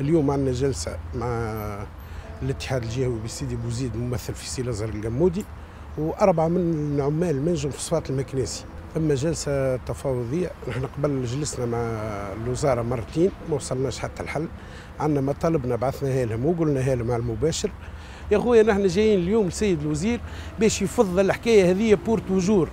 اليوم عندنا جلسة مع الاتحاد الجهوي بسيدي بوزيد ممثل في سي لازر القمودي واربعه من عمال منجم في صفات المكناسي اما جلسه تفاوضيه نحن قبل جلسنا مع الوزاره مرتين ما وصلناش حتى الحل عندنا مطالبنا بعثناها لهم وقلناها لهم على المباشر يا خويا نحن جايين اليوم السيد الوزير باش يفض الحكايه هذه بور توجور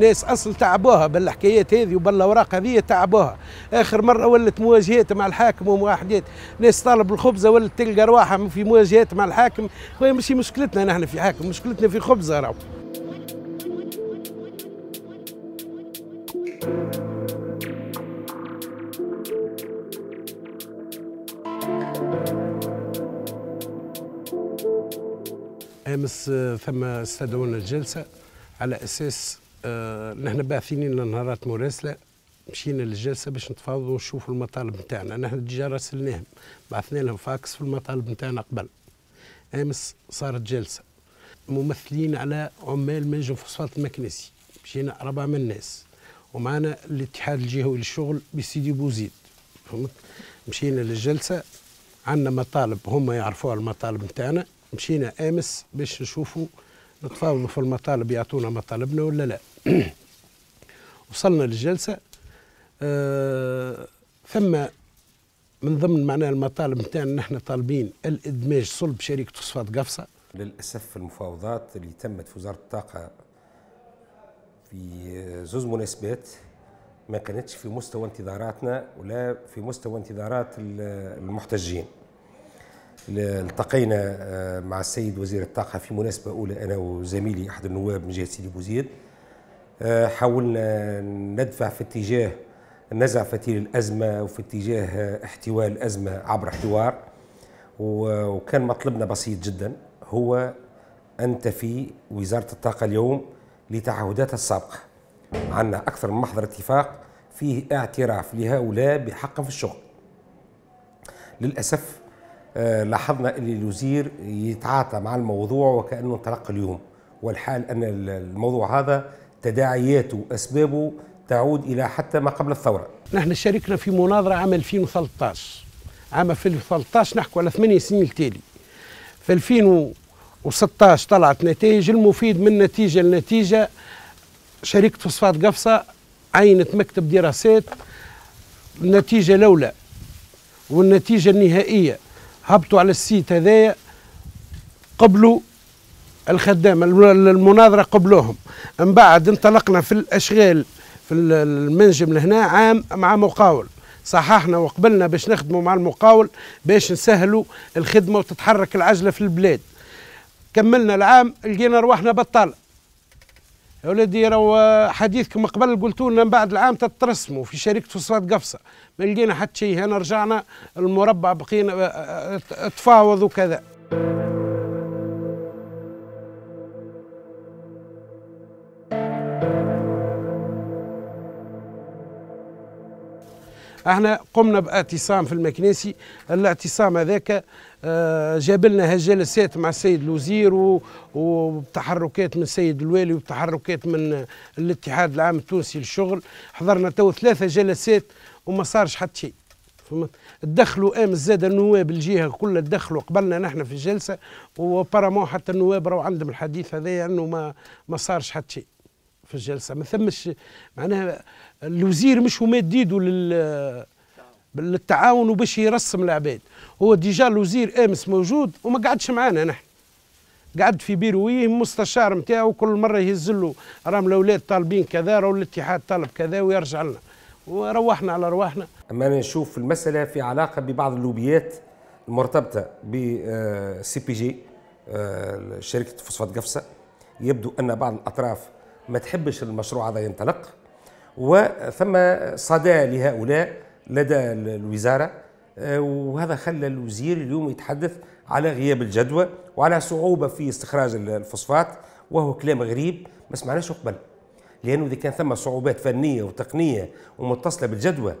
ناس اصل تعبوها بالحكايات هذه وبالاوراق هذه تعبوها اخر مره ولت مواجهات مع الحاكم ومواحدات ناس طالب الخبزه ولت تلقى رواحها في مواجهات مع الحاكم خويا ماشي مشكلتنا نحن في حاكم مشكلتنا في خبزه راهو امس ثم استدعونا الجلسه على اساس آه نحن باعثين لنا نهارات مراسله مشينا للجلسه باش نتفاوضوا ونشوفوا المطالب نتاعنا نحن التجاره راسلناهم بعثنا لهم فاكس في المطالب نتاعنا قبل امس صارت جلسه ممثلين على عمال منجم فوسفات المكنسي مشينا أربعة من الناس ومعنا الاتحاد الجهوي للشغل بسيدي بوزيد فهمت مشينا للجلسة عندنا مطالب هم يعرفوها المطالب نتاعنا مشينا أمس باش نشوفوا نتفاوضوا في المطالب يعطونا مطالبنا ولا لا وصلنا للجلسة آه ثم من ضمن معناها المطالب نتاعنا نحن طالبين الادماج صلب شركة فوسفات قفصة للأسف المفاوضات اللي تمت في وزارة الطاقة في زوز مناسبات ما كانتش في مستوى انتظاراتنا ولا في مستوى انتظارات المحتجين التقينا آه، مع السيد وزير الطاقه في مناسبه اولى انا وزميلي احد النواب من جهه سيدي بوزيد آه، حاولنا ندفع في اتجاه نزع فتيل الازمه وفي اتجاه آه، احتواء الازمه عبر حوار وكان مطلبنا بسيط جدا هو ان تفي وزاره الطاقه اليوم لتعهداتها السابقه عندنا اكثر من محضر اتفاق فيه اعتراف لهؤلاء بحق في الشغل للاسف آه، لاحظنا ان الوزير يتعاطى مع الموضوع وكانه انطلق اليوم والحال ان الموضوع هذا تداعياته واسبابه تعود الى حتى ما قبل الثوره. نحن شاركنا في مناظره عام 2013 عام 2013 نحكوا على ثمانية سنين التالي في 2016 طلعت نتائج المفيد من نتيجه لنتيجه شركه فصفات قفصه عينت مكتب دراسات النتيجه الاولى والنتيجه النهائيه هبطوا على السيت هذايا قبلوا الخدام المناظره قبلوهم من بعد انطلقنا في الاشغال في المنجم لهنا عام مع مقاول صححنا وقبلنا باش نخدموا مع المقاول باش نسهلوا الخدمه وتتحرك العجله في البلاد كملنا العام لقينا رواحنا بطاله يا ولدي راهو حديثكم قبل قلتوا لنا بعد العام تترسموا في شركه وصلات قفصه ما لقينا حتى شيء هنا رجعنا المربع بقينا آه، آه، آه، تفاوض وكذا احنا قمنا باعتصام في المكنيسي الاعتصام هذاك آه، جاب لنا هالجلسات مع السيد الوزير وتحركات من السيد الوالي وتحركات من الاتحاد العام التونسي للشغل حضرنا تو ثلاثه جلسات وما صارش حتى شيء فهمت تدخلوا ام زاد النواب الجهه كلها تدخلوا قبلنا نحن في الجلسه وبارامون حتى النواب راهو عندهم الحديث هذايا انه ما ما صارش حتى شيء في الجلسه ما ثمش معناها الوزير مش مد ايده لل للتعاون وباش يرسم العباد هو ديجا الوزير امس موجود وما قعدش معانا نحن قعد في بيرويه مستشار نتاعو كل مره يهز له راهم الاولاد طالبين كذا راهو الاتحاد طالب كذا ويرجع لنا وروحنا على رواحنا اما انا نشوف المساله في علاقه ببعض اللوبيات المرتبطه آه، سي بي جي آه، شركه فوسفات قفصه يبدو ان بعض الاطراف ما تحبش المشروع هذا ينطلق وثم صدى لهؤلاء لدى الوزارة آه، وهذا خلى الوزير اليوم يتحدث على غياب الجدوى وعلى صعوبة في استخراج الفوسفات وهو كلام غريب ما سمعناش قبل لأنه إذا كان ثم صعوبات فنية وتقنية ومتصلة بالجدوى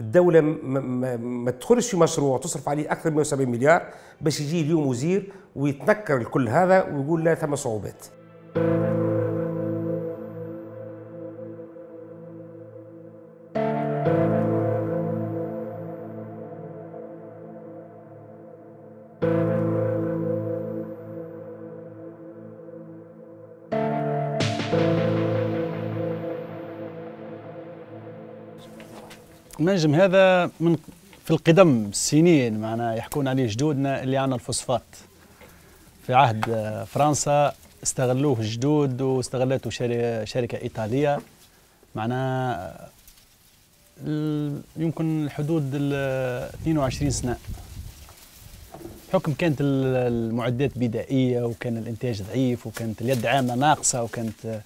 الدولة ما تدخلش في مشروع تصرف عليه أكثر من 170 مليار باش يجي اليوم وزير ويتنكر الكل هذا ويقول لا ثم صعوبات. المنجم هذا من في القدم سنين معنا يحكون عليه جدودنا اللي عنا الفوسفات في عهد آه، فرنسا استغلوه الجدود واستغلته شركة إيطالية معناها آه، يمكن الحدود 22 سنة حكم كانت المعدات بدائية وكان الإنتاج ضعيف وكانت اليد عاملة ناقصة وكانت آه،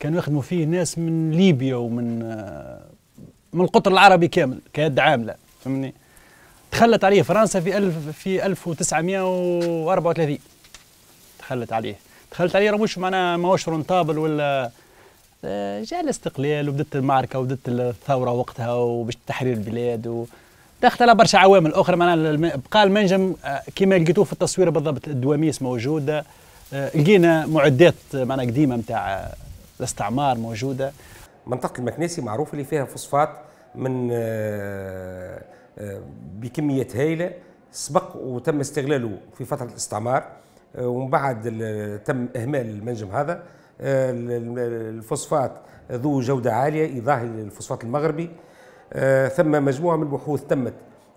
كانوا يخدموا فيه ناس من ليبيا ومن من القطر العربي كامل كيد عامله فهمني تخلت عليه فرنسا في ألف في 1934 تخلت عليه تخلت عليه مش معناها ماهوش رونتابل ولا آه، جاء الاستقلال وبدت المعركه وبدت الثوره وقتها وباش تحرير البلاد و... دخلت على برشا عوامل اخرى معناها بقى المنجم آه، كما لقيتوه في التصوير بالضبط الدواميس موجوده آه، لقينا معدات معناها قديمه نتاع الاستعمار موجوده منطقه المكناسي معروفه اللي فيها فوسفات من آه، آه، بكميه هائله سبق وتم استغلاله في فتره الاستعمار آه، ومن بعد تم اهمال المنجم هذا الفوسفات ذو جوده عاليه يضاهي الفوسفات المغربي ثم مجموعه من البحوث تمت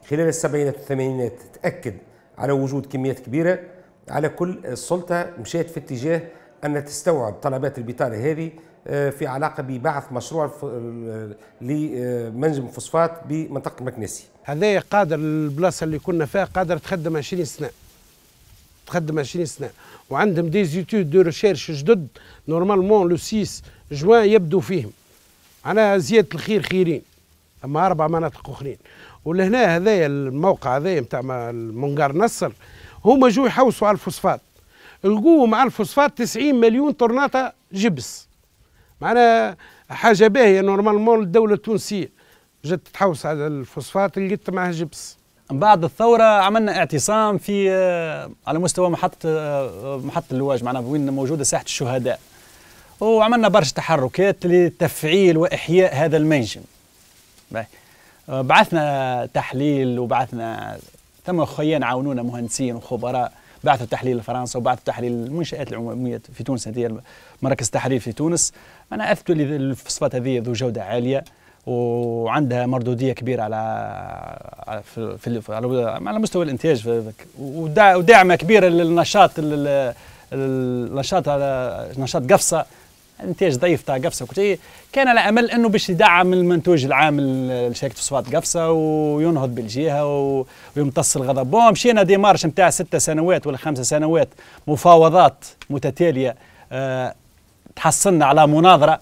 خلال السبعينات والثمانينات تاكد على وجود كميات كبيره على كل السلطه مشيت في اتجاه ان تستوعب طلبات البطاله هذه آه، في علاقه ببعث مشروع آه، لمنجم آه، الفوسفات بمنطقه المكنسي. هذايا قادر البلاصه اللي كنا فيها قادر تخدم 20 سنه. تخدم 20 سنه وعندهم دي زيتود دو ريشيرش جدد نورمالمون لو 6 جوان يبدو فيهم. على زياده الخير خيرين. اما اربع مناطق اخرين. ولهنا هذايا الموقع هذايا نتاع منقار نصر هما جو يحوسوا على الفوسفات. لقوه مع الفوسفات 90 مليون طرناطه جبس. معناها حاجه باهيه نورمالمون الدوله التونسيه جات تحوس على الفوسفات لقيت معها جبس من بعد الثورة عملنا اعتصام في آه، على مستوى محطة آه، محطة اللواج معنا وين موجودة ساحة الشهداء وعملنا برشا تحركات لتفعيل وإحياء هذا المنجم آه، بعثنا تحليل وبعثنا ثم خيان عاونونا مهندسين وخبراء بعثوا تحليل لفرنسا وبعثوا تحليل المنشآت العمومية في تونس هذه مراكز التحرير في تونس أنا أثبتوا لي الفوسفات هذه ذو جودة عالية وعندها مردودية كبيرة على في, في على مستوى الإنتاج وداعمة كبيرة للنشاط النشاط على نشاط قفصة انتاج ضيف تاع قفصه وكل إيه، كان على امل انه باش يدعم المنتوج العام لشركه فوسفات قفصه وينهض بالجهه ويمتص الغضب بون مشينا مارش نتاع ست سنوات ولا خمسة سنوات مفاوضات متتاليه أه تحصلنا على مناظره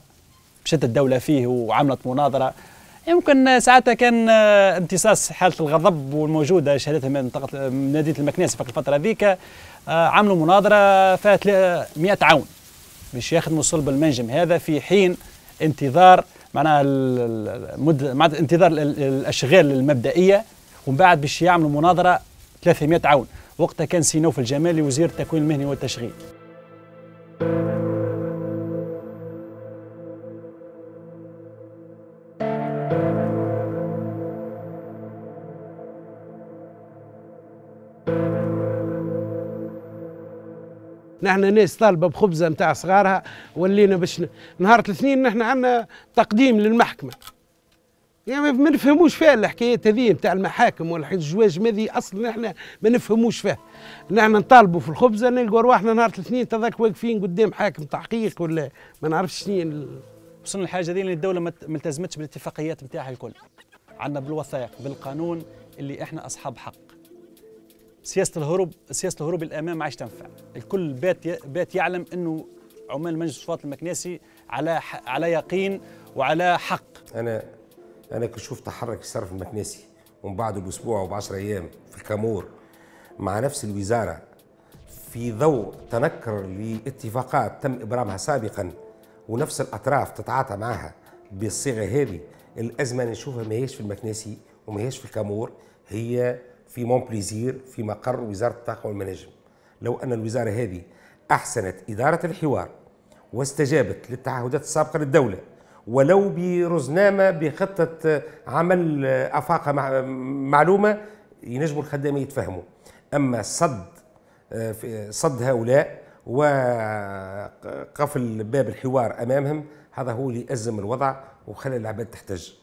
مشت الدوله فيه وعملت مناظره يمكن ساعتها كان آه، امتصاص حاله الغضب والموجوده شهدتها من منطقه مدينه المكناس في الفتره هذيك آه، عملوا مناظره فيها 100 عون باش ياخذ صلب المنجم هذا في حين انتظار معناها المد... انتظار الاشغال المبدئيه ومن بعد باش يعملوا مناظره 300 عون وقتها كان سينوف الجمالي وزير التكوين المهني والتشغيل نحن ناس طالبه بخبزه نتاع صغارها ولينا باش نهار الاثنين نحن عندنا تقديم للمحكمه يعني ما نفهموش فيها الحكايات هذه نتاع المحاكم والحجواج ماذي اصلا احنا ما نفهموش فيها نحن نطالبوا في الخبزه نلقوا رواحنا نهار الاثنين تذاك واقفين قدام حاكم تحقيق ولا ما نعرفش شنو وصلنا الحاجه هذه الدوله ما التزمتش بالاتفاقيات نتاعها الكل عندنا بالوثائق بالقانون اللي احنا اصحاب حق سياسه الهروب سياسه الهروب الامام ما عادش تنفع الكل بات بات يعلم انه عمال مجلس الوفات المكناسي على على يقين وعلى حق انا انا كنت شفت تحرك الشرف المكناسي ومن بعد باسبوع وب10 ايام في كامور مع نفس الوزاره في ضوء تنكر لاتفاقات تم ابرامها سابقا ونفس الاطراف تتعاطى معها بالصيغه هذه الازمه نشوفها ما هيش في المكناسي وما هيش في كامور هي في مونبليزير في مقر وزاره الطاقه والمناجم لو ان الوزاره هذه احسنت اداره الحوار واستجابت للتعهدات السابقه للدوله ولو برزنامه بخطه عمل افاقه معلومه ينجموا الخدامه يتفهموا اما صد صد هؤلاء وقفل باب الحوار امامهم هذا هو اللي ازم الوضع وخلى العباد تحتج